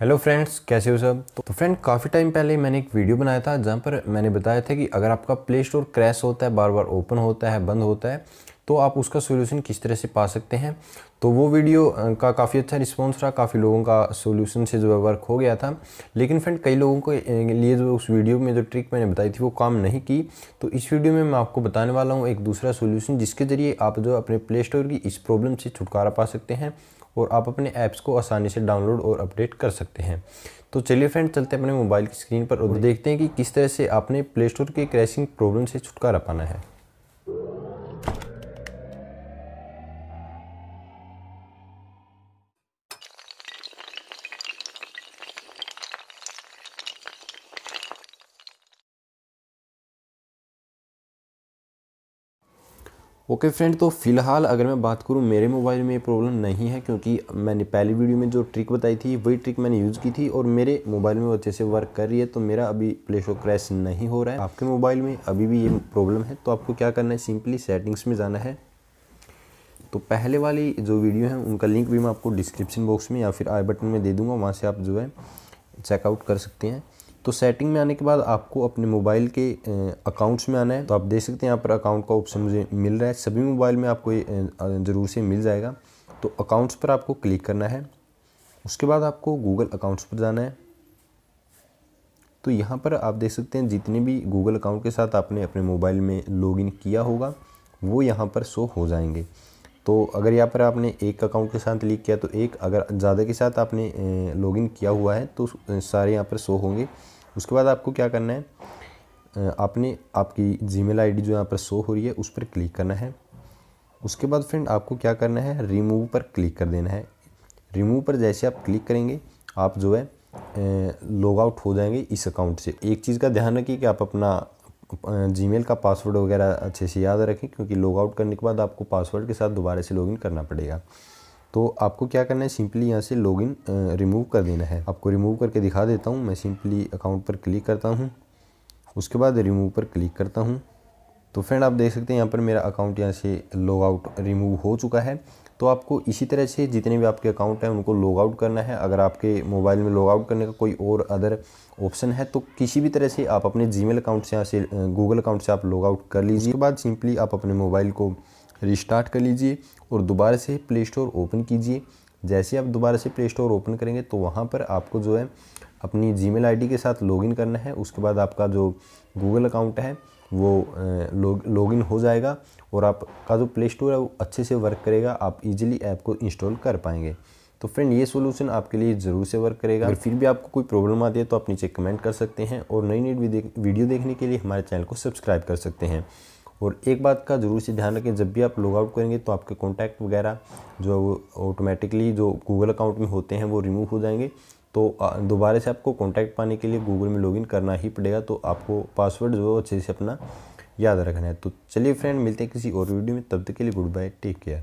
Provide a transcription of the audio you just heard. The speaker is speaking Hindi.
हेलो फ्रेंड्स कैसे हो सब तो फ्रेंड काफ़ी टाइम पहले मैंने एक वीडियो बनाया था जहाँ पर मैंने बताया था कि अगर आपका प्ले स्टोर क्रैश होता है बार बार ओपन होता है बंद होता है तो आप उसका सोल्यूशन किस तरह से पा सकते हैं तो वो वीडियो का काफ़ी अच्छा रिस्पॉन्स रहा काफ़ी लोगों का सोल्यूशन से जो है वर्क हो गया था लेकिन फ्रेंड कई लोगों को लिए जो उस वीडियो में जो ट्रिक मैंने बताई थी वो काम नहीं की तो इस वीडियो में मैं आपको बताने वाला हूँ एक दूसरा सोल्यूशन जिसके ज़रिए आप जो अपने प्ले स्टोर की इस प्रॉब्लम से छुटकारा पा सकते हैं और आप अपने ऐप्स को आसानी से डाउनलोड और अपडेट कर सकते हैं तो चलिए फ्रेंड चलते हैं अपने मोबाइल की स्क्रीन पर और देखते हैं कि किस तरह से आपने प्ले स्टोर के क्रैशिंग प्रॉब्लम से छुटकारा पाना है ओके फ्रेंड तो फिलहाल अगर मैं बात करूँ मेरे मोबाइल में ये प्रॉब्लम नहीं है क्योंकि मैंने पहली वीडियो में जो ट्रिक बताई थी वही ट्रिक मैंने यूज़ की थी और मेरे मोबाइल में वो अच्छे से वर्क कर रही है तो मेरा अभी प्ले शो क्रैश नहीं हो रहा है आपके मोबाइल में अभी भी ये प्रॉब्लम है तो आपको क्या करना है सिंपली सेटिंग्स में जाना है तो पहले वाली जो वीडियो है उनका लिंक भी मैं आपको डिस्क्रिप्शन बॉक्स में या फिर आई बटन में दे दूँगा वहाँ से आप जो है चेकआउट कर सकते हैं तो सेटिंग में आने के बाद आपको अपने मोबाइल के अकाउंट्स में आना है तो आप देख सकते हैं यहाँ पर अकाउंट का ऑप्शन मुझे मिल रहा है सभी मोबाइल में आपको ये ज़रूर से मिल जाएगा तो अकाउंट्स पर आपको क्लिक करना है उसके बाद आपको गूगल अकाउंट्स पर जाना है तो यहाँ पर आप देख सकते हैं जितने भी गूगल अकाउंट के साथ आपने अपने मोबाइल में लॉगिन किया होगा वो यहाँ पर शो हो जाएंगे तो अगर यहाँ पर आपने एक अकाउंट के साथ लिंक किया तो एक अगर ज़्यादा के साथ आपने लॉगिन किया हुआ है तो सारे यहाँ पर शो होंगे उसके बाद आपको क्या करना है आपने आपकी आई डी जो यहाँ पर शो हो रही है उस पर क्लिक करना है उसके बाद फ्रेंड आपको क्या करना है रिमूव पर क्लिक कर देना है रिमूव पर जैसे आप क्लिक करेंगे आप जो है लॉग आउट हो जाएंगे इस अकाउंट से एक चीज़ का ध्यान रखिए कि आप अपना मेल का पासवर्ड वगैरह अच्छे से याद रखें क्योंकि लॉग आउट करने के बाद आपको पासवर्ड के साथ दोबारा से लॉगिन करना पड़ेगा तो आपको क्या करना है सिंपली यहाँ से लॉगिन रिमूव कर देना है आपको रिमूव करके दिखा देता हूँ मैं सिंपली अकाउंट पर क्लिक करता हूँ उसके बाद रिमूव पर क्लिक करता हूँ तो फ्रेंड आप देख सकते हैं यहाँ पर मेरा अकाउंट यहाँ से लॉग आउट रिमूव हो चुका है तो आपको इसी तरह से जितने भी आपके अकाउंट हैं उनको लॉग आउट करना है अगर आपके मोबाइल में लॉग आउट करने का कोई और अदर ऑप्शन है तो किसी भी तरह से आप अपने जीमेल अकाउंट से यहाँ से गूगल अकाउंट से आप लॉग आउट कर लीजिए उसके बाद सिंपली आप अपने मोबाइल को रिस्टार्ट कर लीजिए और दोबारा से प्ले स्टोर ओपन कीजिए जैसे आप दोबारा से प्ले स्टोर ओपन करेंगे तो वहाँ पर आपको जो है अपनी जी मेल के साथ लॉगिन करना है उसके बाद आपका जो गूगल अकाउंट है वो लॉग लॉगिन हो जाएगा और आपका जो प्ले स्टोर है वो अच्छे से वर्क करेगा आप इजीली ऐप को इंस्टॉल कर पाएंगे तो फ्रेंड ये सोल्यूशन आपके लिए ज़रूर से वर्क करेगा अगर फिर भी आपको कोई प्रॉब्लम आती है तो आप नीचे कमेंट कर सकते हैं और नई नई वीडियो देखने के लिए हमारे चैनल को सब्सक्राइब कर सकते हैं और एक बात का ज़रूर से ध्यान रखें जब भी आप लॉगआउट करेंगे तो आपके कॉन्टैक्ट वगैरह जो ऑटोमेटिकली जो गूगल अकाउंट में होते हैं वो रिमूव हो जाएंगे तो दोबारा से आपको कॉन्टैक्ट पाने के लिए गूगल में लॉगिन करना ही पड़ेगा तो आपको पासवर्ड जो है अच्छे से अपना याद रखना है तो चलिए फ्रेंड मिलते हैं किसी और वीडियो में तब तक के लिए गुड बाय टेक केयर